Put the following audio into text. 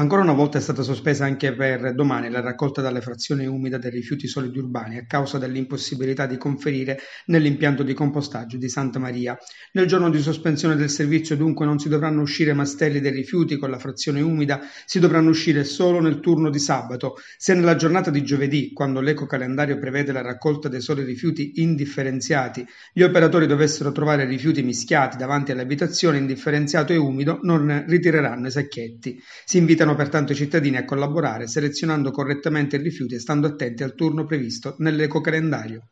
Ancora una volta è stata sospesa anche per domani la raccolta dalle frazioni umida dei rifiuti solidi urbani a causa dell'impossibilità di conferire nell'impianto di compostaggio di Santa Maria. Nel giorno di sospensione del servizio dunque non si dovranno uscire mastelli dei rifiuti con la frazione umida, si dovranno uscire solo nel turno di sabato. Se nella giornata di giovedì, quando l'ecocalendario prevede la raccolta dei soli rifiuti indifferenziati, gli operatori dovessero trovare rifiuti mischiati davanti all'abitazione indifferenziato e umido, non ritireranno i sacchetti. Si invitano Invitano pertanto i cittadini a collaborare selezionando correttamente i rifiuti e stando attenti al turno previsto nell'ecocalendario.